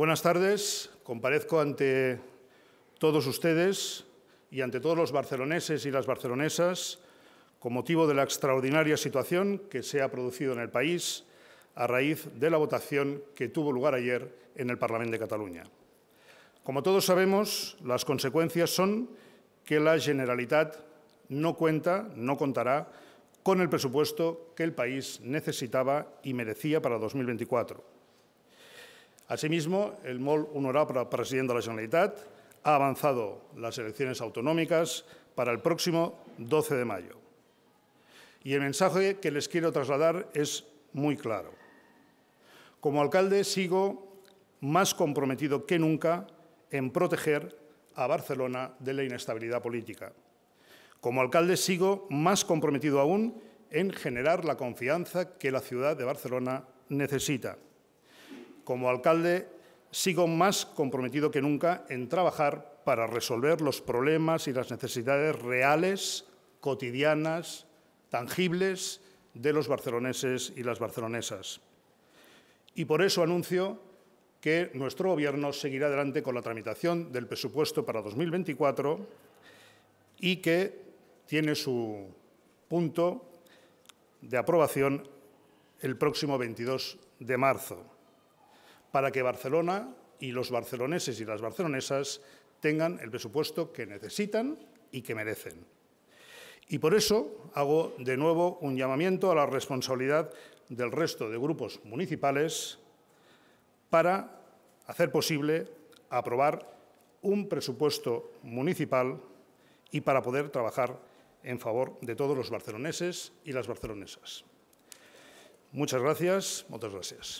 Buenas tardes. Comparezco ante todos ustedes y ante todos los barceloneses y las barcelonesas con motivo de la extraordinaria situación que se ha producido en el país a raíz de la votación que tuvo lugar ayer en el Parlamento de Cataluña. Como todos sabemos, las consecuencias son que la Generalitat no cuenta, no contará con el presupuesto que el país necesitaba y merecía para 2024 Asimismo, el Mol honorable Presidente de la Generalitat ha avanzado las elecciones autonómicas para el próximo 12 de mayo. Y el mensaje que les quiero trasladar es muy claro. Como alcalde sigo más comprometido que nunca en proteger a Barcelona de la inestabilidad política. Como alcalde sigo más comprometido aún en generar la confianza que la ciudad de Barcelona necesita. Como alcalde, sigo más comprometido que nunca en trabajar para resolver los problemas y las necesidades reales, cotidianas, tangibles de los barceloneses y las barcelonesas. Y por eso anuncio que nuestro Gobierno seguirá adelante con la tramitación del presupuesto para 2024 y que tiene su punto de aprobación el próximo 22 de marzo para que Barcelona y los barceloneses y las barcelonesas tengan el presupuesto que necesitan y que merecen. Y por eso hago de nuevo un llamamiento a la responsabilidad del resto de grupos municipales para hacer posible aprobar un presupuesto municipal y para poder trabajar en favor de todos los barceloneses y las barcelonesas. Muchas gracias, muchas gracias.